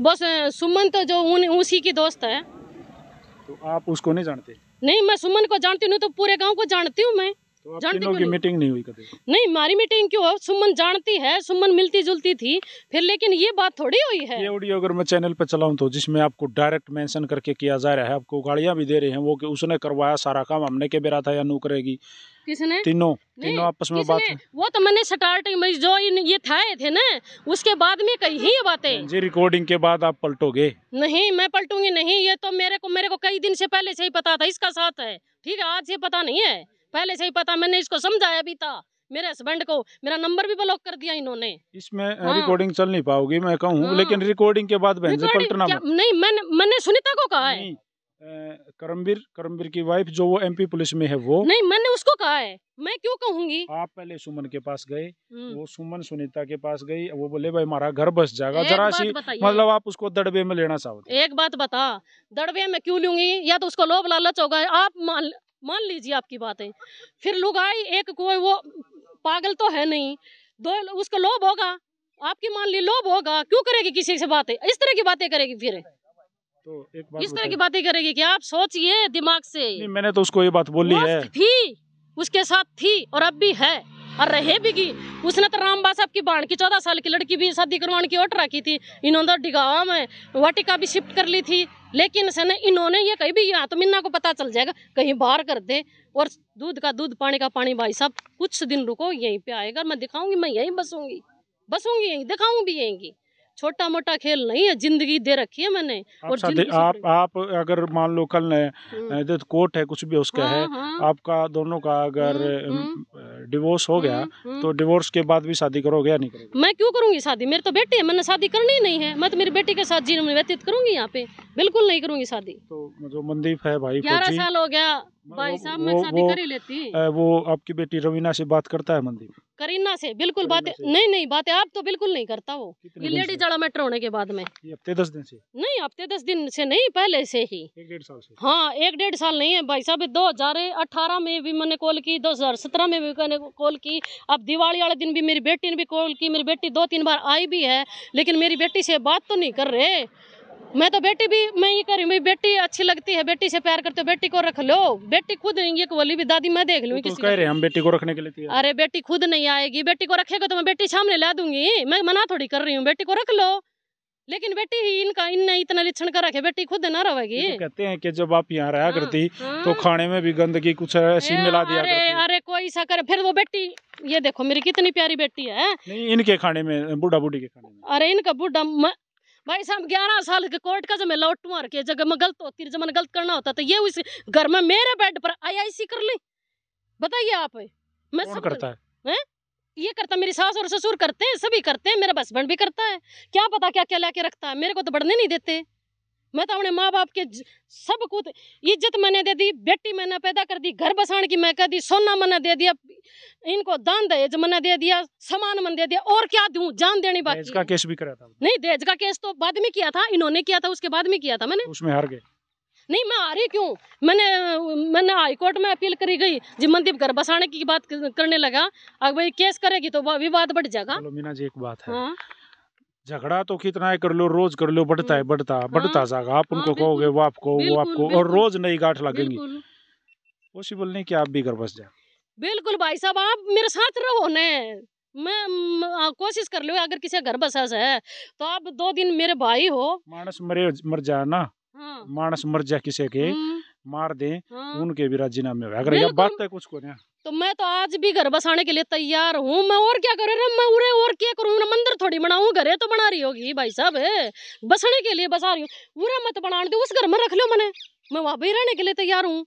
बस सुमन तो जो उन उसी की दोस्त है तो आप उसको नहीं जानते नहीं मैं सुमन को जानती हूँ तो पूरे गांव को जानती हूँ मैं तो की मीटिंग नहीं हुई कभी नहीं हमारी मीटिंग क्यों हो सुमन जानती है सुमन मिलती जुलती थी फिर लेकिन ये बात थोड़ी हुई है ये ऑडियो अगर मैं चैनल पे चलाऊं तो जिसमें आपको डायरेक्ट मेंशन करके किया जा रहा है आपको गाड़ियां भी दे रहे हैं वो कि उसने करवाया सारा काम हमने के बेरा था या नू करेगी किसने तीनों तीनों आपस में बात वो तो मैंने स्टार्टिंग में जो ये था थे ना उसके बाद में कही ही बातें जी रिकॉर्डिंग के बाद आप पलटोगे नहीं मैं पलटूंगी नहीं ये तो मेरे को मेरे को कई दिन से पहले से ही पता था इसका साथ है ठीक है आज ये पता नहीं है पहले से ही पता मैंने इसको समझाया भी था मेरे हस्बैंड को मेरा नंबर भी ब्लॉक कर दिया इन्होंने इसमें हाँ। रिकॉर्डिंग चल नहीं पाओगी मैं कहूँ हाँ। लेकिन रिकॉर्डिंग के बाद बहन से पलटना नहीं मैंने मैंने सुनीता को कहा है करमबीर करमबीर की वाइफ जो वो एमपी पुलिस में है वो नहीं मैंने उसको कहा है मैं क्यों कहूंगी आप पहले सुमन के पास गए हम्म। वो सुमन सुनीता के पास गई वो बोले भाई हमारा घर बस जाएगा जरा सी मतलब आप उसको दड़बे में लेना चाहोगे एक बात बता दड़बे में क्यों लूंगी या तो उसको लोभ लालच होगा आप मान लीजिए आपकी बातें फिर लोग आए एक कोई वो पागल तो है नहीं दो उसका लोभ होगा आपकी मान ली लोभ होगा क्यों करेगी किसी से बातें इस तरह की बातें करेगी फिर तो एक बात इस तरह की बातें करेगी कि आप सोचिए दिमाग से मैंने तो उसको ये बात बोली है थी उसके साथ थी और अब भी है और रहे की उसने तो रामबा साहब की बाण की चौदह साल की लड़की भी शादी करवाने की ऑर्डर रखी थी इन्होंने तो डिगावा में वाटिका भी शिफ्ट कर ली थी लेकिन सने इन्होंने ये कहीं भी यहाँ तो मिन्ना को पता चल जाएगा कहीं बाहर कर दे और दूध का दूध पानी का पानी भाई साहब कुछ दिन रुको यहीं पे आएगा मैं दिखाऊंगी मैं यहीं बसूंगी बसूंगी यहीं दिखाऊंगी भी यहीं छोटा मोटा खेल नहीं है जिंदगी दे रखी है मैंने और आप आप अगर मान लो कल हम्म। कोर्ट है कुछ भी उसका हाँ, है हाँ, आपका दोनों का अगर डिवोर्स हम्म, हम्म। हो गया तो डिवोर्स के बाद भी शादी करोगे या नहीं करोगे मैं क्यों करूंगी शादी मेरे तो बेटी है मैंने शादी करनी नहीं है मैं तो मेरी बेटी के साथ जीवन व्यतीत करूंगी यहाँ पे बिल्कुल नहीं करूंगी शादी तो जो है भाई ग्यारह साल हो गया भाई साहब मैं शादी कर ही लेती वो आपकी बेटी रवीना से बात करता है मंदिर करीना से बिल्कुल बातें नहीं नहीं बातें आप तो बिल्कुल नहीं करता वो ये लेडी जड़ा मेट्र होने के बाद में हफ्ते दस दिन से नहीं हफ्ते दस दिन से नहीं पहले से ही एक डेढ़ साल से हाँ एक डेढ़ साल नहीं है भाई साहब दो हजार अठारह में भी मैंने कॉल की दो हजार सत्रह में भी मैंने कॉल की अब दिवाली वाले दिन भी मेरी बेटी ने भी कॉल की मेरी बेटी दो तीन बार आई भी है लेकिन मेरी बेटी से बात तो नहीं कर रहे मैं तो बेटी भी मैं ये कह रही हूँ बेटी अच्छी लगती है बेटी से प्यार करते हो बेटी को रख लो बेटी खुद ये बोली भी दादी मैं देख लूँ तो कह रहे हम बेटी को रखने के लिए अरे बेटी खुद नहीं आएगी बेटी को रखेगा तो मैं बेटी सामने ला दूंगी मैं मना थोड़ी कर रही हूँ बेटी को रख लो लेकिन बेटी ही इनका इनने इतना लिछण कर रखे बेटी खुद ना रहेगी तो कहते हैं कि जब आप यहाँ रहा हाँ, करती हाँ। तो खाने में भी गंदगी कुछ ऐसी मिला दिया अरे अरे कोई सा करे फिर वो बेटी ये देखो मेरी कितनी प्यारी बेटी है नहीं इनके खाने में बूढ़ा बूढ़ी के खाने में अरे इनका बूढ़ा भाई साहब ग्यारह साल के कोर्ट का जब मैं लौटू और के जब मैं गलत होती जब मैंने गलत करना होता तो ये उस घर में मेरे बेड पर सी कर ली बताइए आप मैं सब करता है? ये करता मेरी सास और ससुर करते हैं सभी करते हैं मेरा हस्बैंड भी करता है क्या पता क्या क्या लेके रखता है मेरे को तो बढ़ने नहीं देते मैं तो अपने माँ बाप के सब कुछ इज्जत मैंने दे दी बेटी मैंने पैदा कर दी घर बसाने की मैं कह दी सोना मैंने दे दिया इनको दान दहेज मैंने दे दिया सामान मैंने दे दिया और क्या दू जान देनी बात का केस भी करा था नहीं दहेज का केस तो बाद में किया था इन्होंने किया था उसके बाद में किया था मैंने उसमें हार गए नहीं मैं आ रही क्यों मैंने मैंने हाईकोर्ट में अपील करी गई जी मनदीप घर बसाने की बात करने लगा अगर भाई केस करेगी तो विवाद बढ़ जाएगा मीना जी एक बात है हाँ? झगड़ा तो कितना है कर लो रोज कर लो बढ़ता है हम्म। बढ़ता हाँ, बढ़ता जागा आप उनको हाँ, कहोगे वो आपको वो आपको और रोज नई गांठ लगेंगी पॉसिबल नहीं कि आप भी घर बस जाए बिल्कुल भाई साहब आप मेरे साथ रहो न मैं कोशिश कर लो अगर किसी घर बसा है तो आप दो दिन मेरे भाई हो मानस मरे मर जाए ना हाँ। मानस मर जाए किसी के हम्म। मार दे हाँ। उनके भी राजीनामे अगर बात है कुछ को ना तो मैं तो आज भी घर बसाने के लिए तैयार हूँ मैं और क्या करे मैं उरे और क्या करूँ मंदिर थोड़ी बनाऊ घरे तो बना रही होगी भाई साहब बसने के लिए बसा रही हूँ उरे मत बना दो उस घर में रख लो मैंने मैं वहाँ भी रहने के लिए तैयार हूँ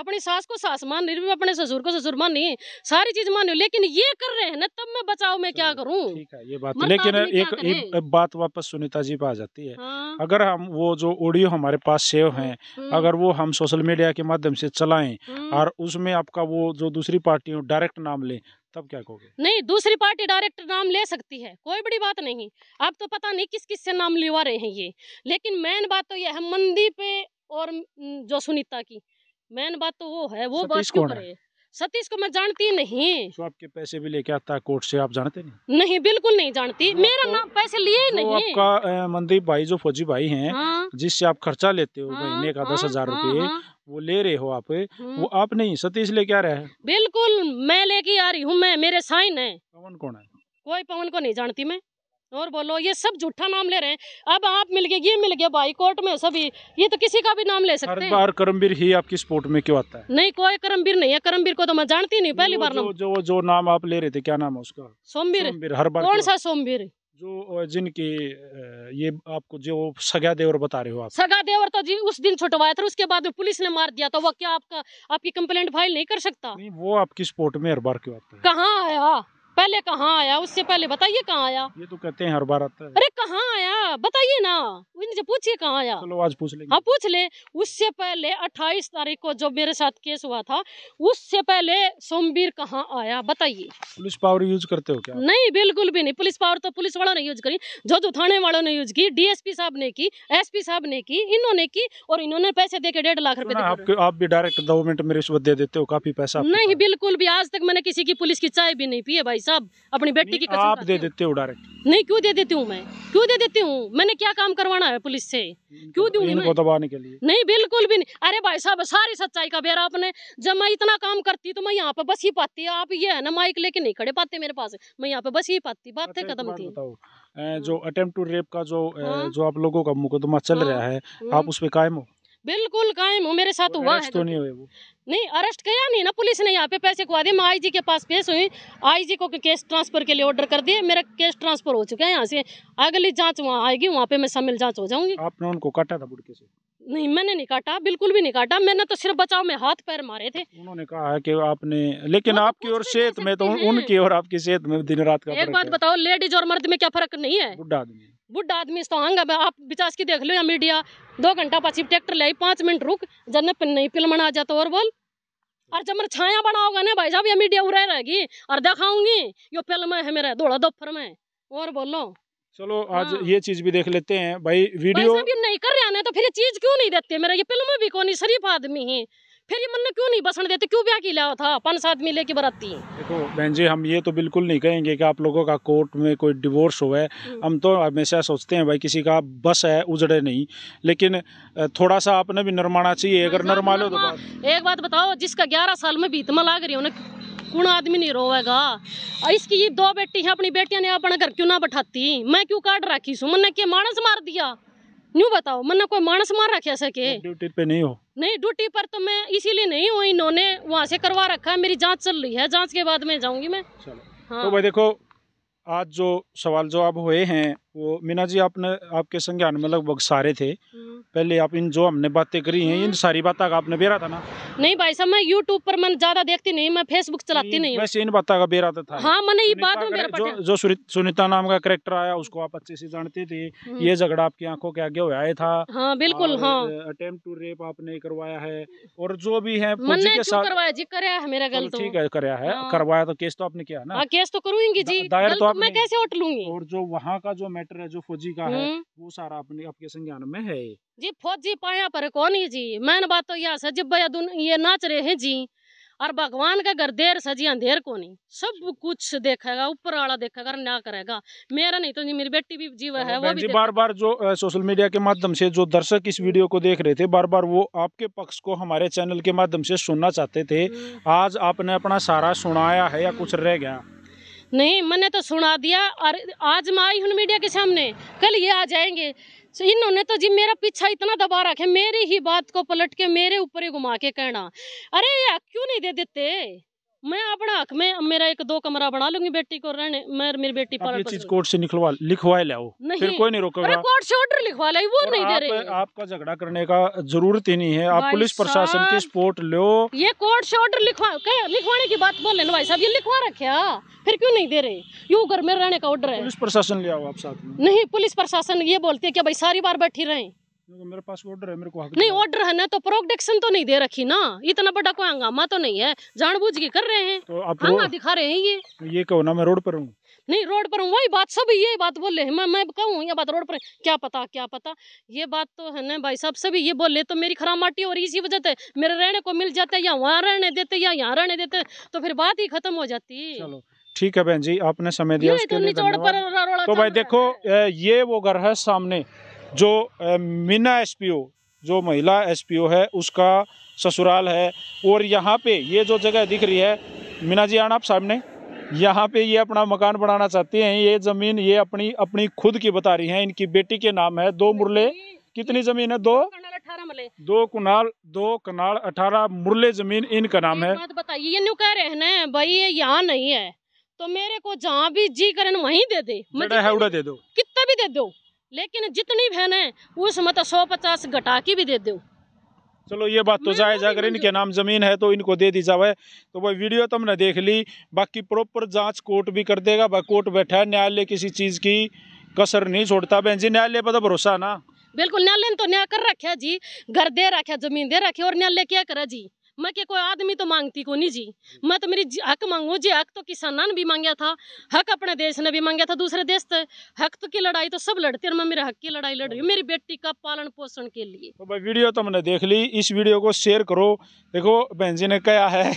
अपनी सास को सास मान रही अपने ससुर को ससुर मान नहीं सारी चीज मान रही लेकिन ये कर रहे हैं ना तब मैं बचाओ मैं क्या करूँ ये बात लेकिन एक, एक बात वापस सुनीता जी पे आ जाती है हाँ। अगर हम वो जो ऑडियो हमारे पास सेव है हम्म, हम्म। अगर वो हम सोशल मीडिया के माध्यम से चलाएं हम्म। और उसमें आपका वो जो दूसरी पार्टी हो डायरेक्ट नाम ले तब क्या कहोगे नहीं दूसरी पार्टी डायरेक्ट नाम ले सकती है कोई बड़ी बात नहीं अब तो पता नहीं किस किस से नाम लिवा रहे हैं ये लेकिन मेन बात तो यह है मंदी पे और जो सुनीता की मेन बात तो वो है वो बात क्यों करे सतीश को मैं जानती नहीं तो आपके पैसे भी लेके आता कोर्ट से आप जानते नहीं नहीं बिल्कुल नहीं जानती मेरा तो, नाम पैसे लिए ही नहीं आपका मंदीप भाई जो फौजी भाई हैं हाँ। जिससे आप खर्चा लेते हो महीने हाँ, का दस हाँ, हजार रूपए वो ले रहे हो आप हम्म। वो आप नहीं सतीश लेके आ रहे हैं बिल्कुल मैं लेके आ रही हूँ मैं मेरे साइन है पवन कौन है कोई पवन को नहीं जानती मैं और बोलो ये सब झूठा नाम ले रहे हैं अब आप मिल गए ये मिल गया भाई कोर्ट में सभी ये तो किसी का भी नाम ले सकते हैं बार करमबीर ही आपकी स्पोर्ट में क्यों आता है नहीं कोई करमबीर नहीं है करमबीर को तो मैं जानती नहीं पहली बार नाम जो जो नाम आप ले रहे थे क्या नाम है उसका सोमवीर हर बार कौन सा सोमवीर जो जिनकी ये आपको जो सगा देवर बता रहे हो आप सगा देवर तो जी उस दिन छुटवाया था उसके बाद में पुलिस ने मार दिया तो वो क्या आपका आपकी कंप्लेंट फाइल नहीं कर सकता नहीं वो आपकी स्पोर्ट में हर बार क्यों आता है कहाँ आया पहले कहाँ आया उससे पहले बताइए कहाँ आया ये तो कहते हैं हर बार आता है अरे कहाँ आया बताइए ना इनसे पूछिए कहाँ आया चलो आज पूछ ले हाँ पूछ ले उससे पहले 28 तारीख को जो मेरे साथ केस हुआ था उससे पहले सोमवीर कहाँ आया बताइए पुलिस पावर यूज करते हो क्या नहीं बिल्कुल भी नहीं पुलिस पावर तो पुलिस वालों ने यूज करी जो जो थाने वालों ने यूज की डीएसपी साहब ने की एस साहब ने की इन्होंने की और इन्होंने पैसे दे के डेढ़ लाख रुपए आप भी डायरेक्ट दो मिनट में रिश्वत दे देते हो काफी पैसा नहीं बिल्कुल भी आज तक मैंने किसी की पुलिस की चाय भी नहीं पी है भाई साहब अपनी बेटी की आप दे देते हो डायरेक्ट नहीं क्यों दे देती हूँ मैं क्यों दे देती हूँ मैंने क्या काम करवाना है पुलिस से क्यों दूंगी मैं दबाने के लिए नहीं बिल्कुल भी नहीं अरे भाई साहब सारी सच्चाई का बेरा आपने जब मैं इतना काम करती तो मैं यहाँ पे बस ही पाती आप ये है ना माइक लेके नहीं खड़े पाते मेरे पास मैं यहाँ पे बस ही पाती अच्छा, बात थे कदम थी जो अटेम्प्ट टू रेप का जो हाँ। जो आप लोगों का मुकदमा चल रहा हाँ। है हम्म। आप उस पर कायम हो बिल्कुल कायम हूँ मेरे साथ हुआ है तो नहीं हुए वो नहीं अरेस्ट किया नहीं ना पुलिस ने यहाँ पे पैसे खुआ दिए मैं आईजी के पास पेश हुई आईजी को केस ट्रांसफर के लिए ऑर्डर कर दिए मेरा केस ट्रांसफर हो चुका है यहाँ से अगली जांच वहाँ आएगी वहाँ पे मैं शामिल जांच हो जाऊंगी आपने उनको काटा था बुढ़के से नहीं मैंने नहीं काटा बिल्कुल भी नहीं काटा मैंने तो सिर्फ बचाव में हाथ पैर मारे थे उन्होंने कहा है कि आपने लेकिन तो आपकी और सेहत में तो उनकी और आपकी सेहत में दिन रात का एक बात बताओ लेडीज और मर्द में क्या फर्क नहीं है बुढ़ा आदमी बुढ़ा आदमी इस तो हंगा आप बिचास की देख लो या मीडिया दो घंटा पासी ट्रैक्टर लाई पांच मिनट रुक जन नहीं फिल्म आ जाता तो और बोल और जब मेरा छाया बना होगा ना भाई साहब ये मीडिया उ रहेगी और दिखाऊंगी यो फिल्म है मेरा दौड़ा दोपहर में और बोलो चलो आज हाँ। ये चीज भी देख लेते हैं भाई वीडियो भाई नहीं कर रहे तो फिर ये चीज क्यों नहीं देते मेरा ये फिल्म भी कौन शरीफ आदमी है फिर ये मन क्यों नहीं बसने देते क्यों ब्याह की लाया था पांच मिले की बराती देखो बहन जी हम ये तो बिल्कुल नहीं कहेंगे कि आप लोगों का कोर्ट में कोई डिवोर्स हो है हम्म। हम तो हमेशा सोचते हैं भाई किसी का बस है उजड़े नहीं लेकिन थोड़ा सा आपने भी नरमाना चाहिए अगर नरमा लो तो एक बात बताओ जिसका ग्यारह साल में बीतमा लाग रही हूँ कौन आदमी नहीं रोएगा इसकी ये दो बेटी है अपनी बेटियां ने अपना घर क्यों ना बैठाती मैं क्यों काट रखी सुमन ने के मानस मार दिया न्यू बताओ मन कोई मानस मार रखे सके ड्यूटी पे नहीं हो नहीं ड्यूटी पर तो मैं इसीलिए नहीं हूँ इन्होंने वहाँ से करवा रखा है मेरी जांच चल रही है जांच के बाद में जाऊंगी मैं हाँ। तो भाई देखो आज जो सवाल जवाब हुए हैं वो मीना जी आपने आपके संज्ञान में लगभग सारे थे हम्म। पहले आप इन जो हमने बातें करी हैं इन हम्म। सारी बातों का आपने बेरा था ना नहीं भाई साहब मैं यूट्यूब पर मैं ज्यादा देखती नहीं मैं फेसबुक चलाती नहीं वैसे इन बातों का बेरा तो था हाँ मैंने ये बात में बेरा जो, जो सुनीता नाम का करेक्टर आया उसको आप अच्छे से जानते थे हम्म। ये झगड़ा आपकी आंखों के आगे हुआ था हाँ बिल्कुल हाँ अटेम्प टू रेप आपने करवाया है और जो भी है मेरा गलत तो। ठीक है हाँ। करवाया तो केस तो आपने किया ना हाँ, केस तो करूंगी जी दायर तो, तो मैं कैसे उठ लूंगी और जो वहाँ का जो मैटर मैटर है जो फौजी का है हम्म। वो सारा अपने आपके संज्ञान में है जी फौजी पाया पर कौन ही जी मैन बात तो यह से जब भैया ये नाच रहे हैं जी और भगवान का घर देर सजी अंधेर को नहीं सब कुछ देखेगा ऊपर वाला देखेगा ना करेगा मेरा नहीं तो जी मेरी बेटी भी जीव है वो भी बार बार जो सोशल मीडिया के माध्यम से जो दर्शक इस वीडियो को देख रहे थे बार बार वो आपके पक्ष को हमारे चैनल के माध्यम से सुनना चाहते थे हम्म। आज आपने अपना सारा सुनाया है या कुछ रह गया नहीं मैंने तो सुना दिया और आज मैं आई हूँ मीडिया के सामने कल ये आ जाएंगे तो इन्होंने तो जी मेरा पीछा इतना दबा रखे मेरी ही बात को पलट के मेरे ऊपर ही घुमा के कहना अरे यार क्यों नहीं दे देते मैं अपना हक में मेरा एक दो कमरा बना लूंगी बेटी को रहने मैं मेरी बेटी पर चीज कोर्ट से निकलवा लिखवा लाओ फिर कोई नहीं रोकेगा कोर्ट से ऑर्डर लिखवा लाई वो नहीं दे रहे आपका झगड़ा करने का जरूरत ही नहीं है आप पुलिस प्रशासन की सपोर्ट लो ये कोर्ट से ऑर्डर लिखवा लिखवाने की बात बोल रहे भाई साहब ये लिखवा रखे हाँ, फिर क्यों नहीं दे रहे यू घर में रहने का ऑर्डर है पुलिस प्रशासन ले आओ आप साथ नहीं पुलिस प्रशासन ये बोलती है की भाई सारी बार बैठी रहे मेरे पास ऑर्डर है मेरे को नहीं ऑर्डर है ना तो प्रोडक्शन तो नहीं दे रखी ना इतना बड़ा कोई हंगामा तो नहीं है जानबूझ के कर रहे हैं तो आप हंगामा दिखा रहे हैं ये तो ये कहो ना मैं रोड पर हूँ नहीं रोड पर हूँ वही बात सब ये बात बोले रहे मैं मैं कहूँ ये बात रोड पर क्या पता क्या पता ये बात तो है ना भाई साहब सभी ये बोले तो मेरी खराब माटी और इसी वजह से मेरे रहने को मिल जाते या वहाँ रहने देते या यहाँ रहने देते तो फिर बात ही खत्म हो जाती चलो ठीक है बहन जी आपने समय दिया उसके तो लिए तो भाई देखो ये वो घर है सामने जो मीना एसपीओ जो महिला एसपीओ है उसका ससुराल है और यहाँ पे ये जो जगह दिख रही है मीना जी आना आप सामने यहाँ पे ये अपना मकान बनाना चाहती हैं ये ज़मीन ये अपनी अपनी खुद की बता रही हैं इनकी बेटी के नाम है दो मुरले कितनी ज़मीन है दो दो कनाल दो कनाल अठारह मुरले ज़मीन इनका नाम है बताइए ये न्यू कह रहे हैं ना भाई ये यहाँ नहीं है तो मेरे को जहाँ भी जी करन वहीं दे दे मतलब है उड़ा दे दो कितना भी दे दो लेकिन जितनी बहनें उस तो सौ पचास घटा की भी दे दो चलो ये बात तो जाए अगर इनके नाम जमीन है तो इनको दे दी जावे तो भाई वीडियो तो हमने देख ली बाकी प्रॉपर जांच कोर्ट भी कर देगा भाई कोर्ट बैठा है न्यायालय किसी चीज़ की कसर नहीं छोड़ता बहन जी न्यायालय पर तो भरोसा ना बिल्कुल न्यायालय ने तो न्याय कर रखे जी घर दे रखे जमीन दे रखे और न्यायालय क्या करे जी मैं के कोई आदमी तो मांगती को नहीं जी मैं तो मेरी हक मांगो जी हक तो किसानों ने भी मांगा था हक अपने देश ने भी मांगा था दूसरे देश तो हक तो की लड़ाई तो सब लड़ते मैं मेरे हक की लड़ाई लड़ रही हूँ मेरी बेटी का पालन पोषण के लिए तो भाई वीडियो तो हमने देख ली इस वीडियो को शेयर करो देखो बहन जी ने कहा है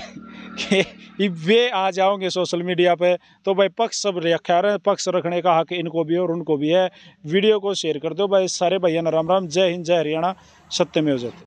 कि वे आ जाओगे सोशल मीडिया पे तो भाई पक्ष सब रखा रहे पक्ष रखने का हक इनको भी है और उनको भी है वीडियो को शेयर कर दो भाई सारे भैया राम राम जय हिंद जय हरियाणा हो जाते